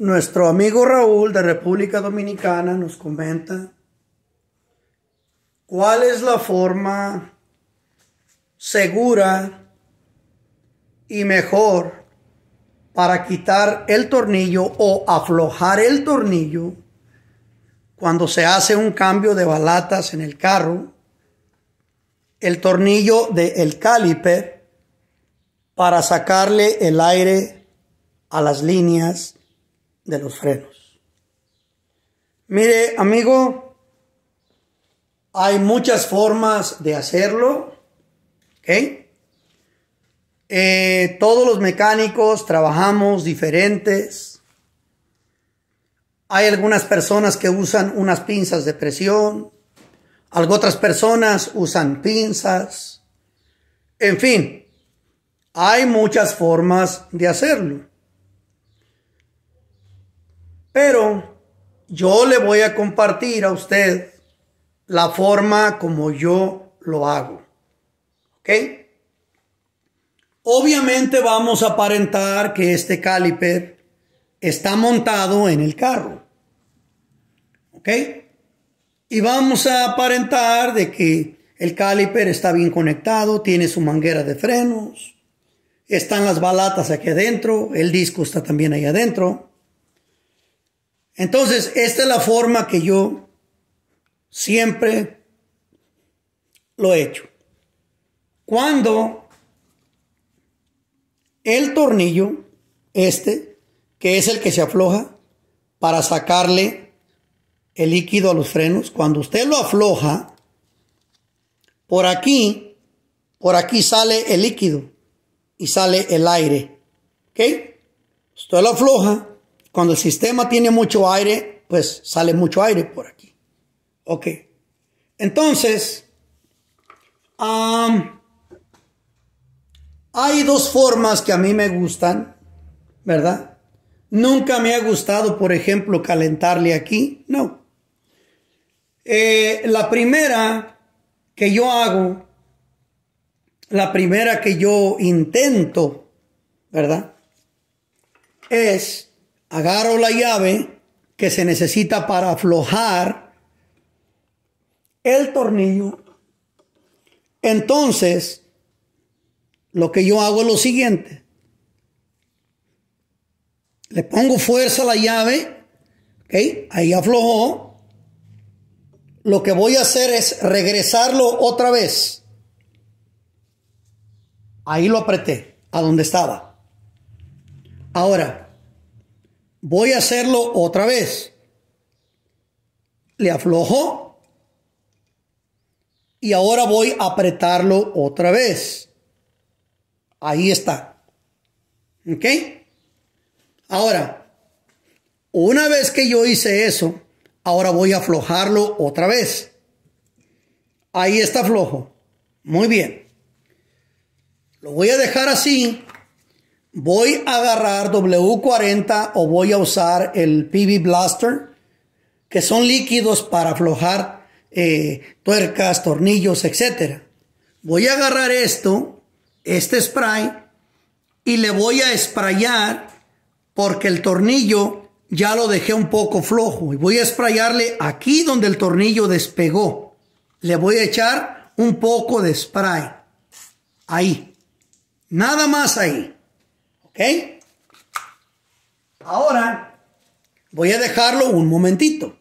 Nuestro amigo Raúl de República Dominicana nos comenta cuál es la forma segura y mejor para quitar el tornillo o aflojar el tornillo cuando se hace un cambio de balatas en el carro, el tornillo del el caliper para sacarle el aire a las líneas de los frenos. Mire, amigo, hay muchas formas de hacerlo. ¿Ok? Eh, todos los mecánicos trabajamos diferentes. Hay algunas personas que usan unas pinzas de presión. otras personas usan pinzas. En fin, hay muchas formas de hacerlo. Pero yo le voy a compartir a usted la forma como yo lo hago. ¿Ok? Obviamente vamos a aparentar que este caliper está montado en el carro. ¿Ok? Y vamos a aparentar de que el caliper está bien conectado, tiene su manguera de frenos, están las balatas aquí adentro, el disco está también ahí adentro. Entonces, esta es la forma que yo siempre lo he hecho. Cuando el tornillo, este, que es el que se afloja para sacarle el líquido a los frenos, cuando usted lo afloja, por aquí, por aquí sale el líquido y sale el aire. ¿Ok? Usted lo afloja cuando el sistema tiene mucho aire, pues sale mucho aire por aquí. Ok. Entonces, hay dos formas que a mí me gustan, ¿verdad? Nunca me ha gustado, por ejemplo, calentarle aquí. No. Eh, la primera que yo hago, la primera que yo intento, ¿verdad? Es agarro la llave que se necesita para aflojar el tornillo. Entonces, lo que yo hago es lo siguiente. Le pongo fuerza a la llave, ¿ok? Ahí aflojó. Lo que voy a hacer es regresarlo otra vez. Ahí lo apreté, a donde estaba. Ahora, voy a hacerlo otra vez. Le aflojo, y ahora voy a apretarlo otra vez. Ahí está. ¿Ok? Ahora, una vez que yo hice eso, ahora voy a aflojarlo otra vez. Ahí está flojo. Muy bien. Lo voy a dejar así voy a agarrar W40 o voy a usar el PB Blaster, que son líquidos para aflojar eh, tuercas, tornillos, etc. Voy a agarrar esto, este spray, y le voy a sprayar porque el tornillo ya lo dejé un poco flojo. Y voy a sprayarle aquí donde el tornillo despegó. Le voy a echar un poco de spray. Ahí. Nada más ahí. ¿Ok? Ahora voy a dejarlo un momentito.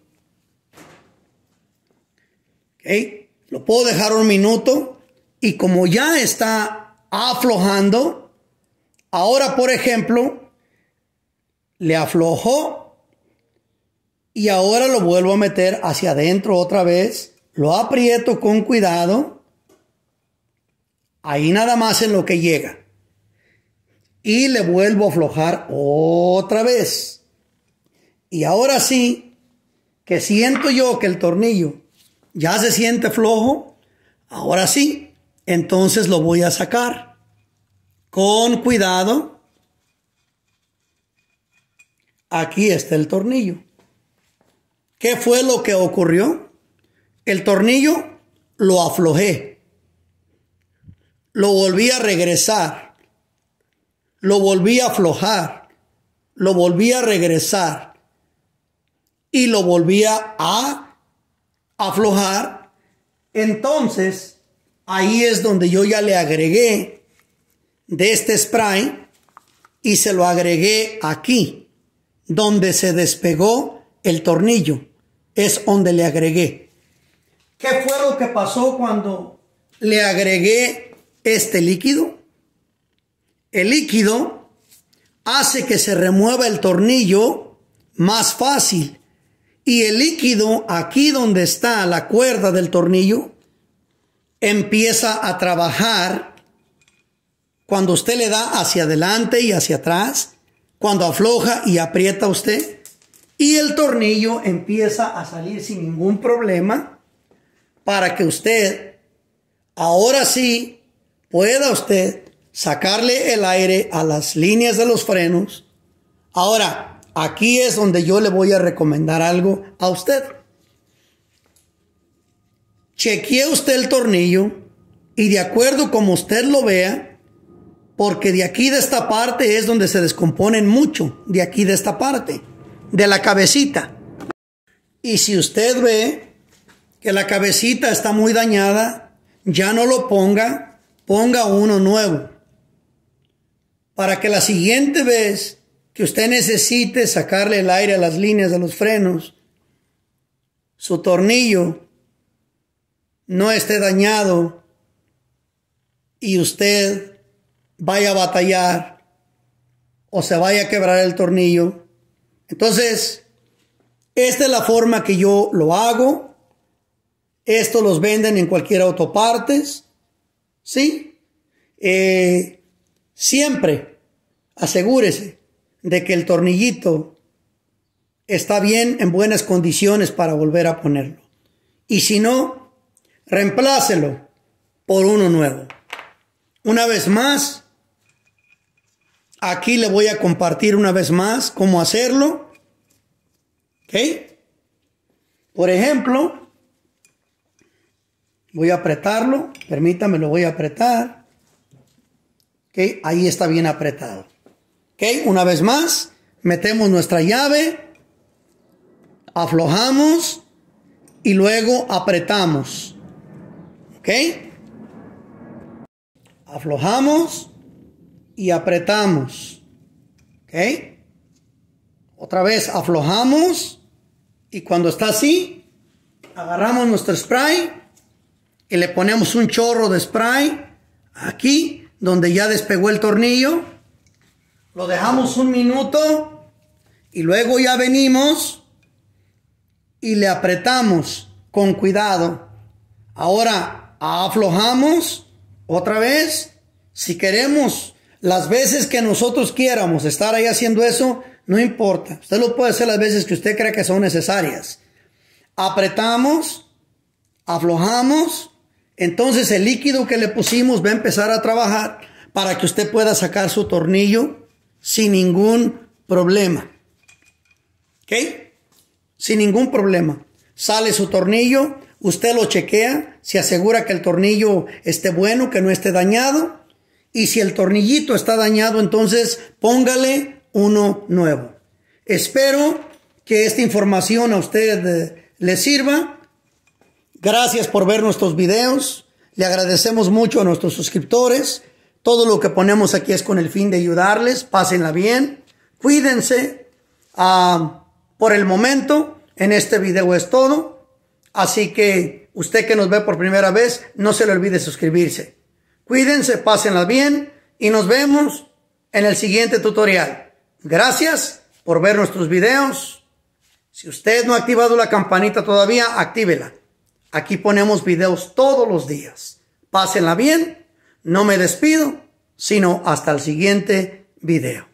¿Ok? Lo puedo dejar un minuto y como ya está aflojando, ahora por ejemplo, le aflojó y ahora lo vuelvo a meter hacia adentro otra vez, lo aprieto con cuidado, ahí nada más en lo que llega y le vuelvo a aflojar otra vez. Y ahora sí, que siento yo que el tornillo ya se siente flojo, ahora sí, entonces lo voy a sacar. Con cuidado. Aquí está el tornillo. ¿Qué fue lo que ocurrió? El tornillo lo aflojé. Lo volví a regresar lo volví a aflojar, lo volví a regresar y lo volví a aflojar. Entonces, ahí es donde yo ya le agregué de este spray y se lo agregué aquí, donde se despegó el tornillo. Es donde le agregué. ¿Qué fue lo que pasó cuando le agregué este líquido? El líquido hace que se remueva el tornillo más fácil. Y el líquido, aquí donde está la cuerda del tornillo, empieza a trabajar cuando usted le da hacia adelante y hacia atrás, cuando afloja y aprieta usted, y el tornillo empieza a salir sin ningún problema para que usted, ahora sí, pueda usted sacarle el aire a las líneas de los frenos. Ahora, aquí es donde yo le voy a recomendar algo a usted. Chequee usted el tornillo y de acuerdo como usted lo vea, porque de aquí de esta parte es donde se descomponen mucho, de aquí de esta parte, de la cabecita. Y si usted ve que la cabecita está muy dañada, ya no lo ponga, ponga uno nuevo para que la siguiente vez que usted necesite sacarle el aire a las líneas de los frenos, su tornillo no esté dañado y usted vaya a batallar o se vaya a quebrar el tornillo. Entonces, esta es la forma que yo lo hago. Esto los venden en cualquier autopartes. ¿Sí? Eh, Siempre asegúrese de que el tornillito está bien en buenas condiciones para volver a ponerlo. Y si no, reemplácelo por uno nuevo. Una vez más, aquí le voy a compartir una vez más cómo hacerlo. ¿Ok? Por ejemplo, voy a apretarlo. Permítame, lo voy a apretar. Ahí está bien apretado. ¿Okay? Una vez más, metemos nuestra llave, aflojamos y luego apretamos. ¿Ok? Aflojamos y apretamos. ¿Ok? Otra vez aflojamos y cuando está así, agarramos nuestro spray y le ponemos un chorro de spray aquí donde ya despegó el tornillo. Lo dejamos un minuto y luego ya venimos y le apretamos con cuidado. Ahora aflojamos otra vez. Si queremos las veces que nosotros quieramos estar ahí haciendo eso, no importa. Usted lo puede hacer las veces que usted cree que son necesarias. Apretamos, aflojamos entonces el líquido que le pusimos va a empezar a trabajar para que usted pueda sacar su tornillo sin ningún problema. ¿Ok? Sin ningún problema. Sale su tornillo, usted lo chequea, se asegura que el tornillo esté bueno, que no esté dañado. Y si el tornillito está dañado, entonces póngale uno nuevo. Espero que esta información a usted eh, le sirva Gracias por ver nuestros videos. Le agradecemos mucho a nuestros suscriptores. Todo lo que ponemos aquí es con el fin de ayudarles. Pásenla bien. Cuídense. Ah, por el momento, en este video es todo. Así que usted que nos ve por primera vez, no se le olvide suscribirse. Cuídense, pásenla bien y nos vemos en el siguiente tutorial. Gracias por ver nuestros videos. Si usted no ha activado la campanita todavía, actívela. Aquí ponemos videos todos los días. Pásenla bien. No me despido, sino hasta el siguiente video.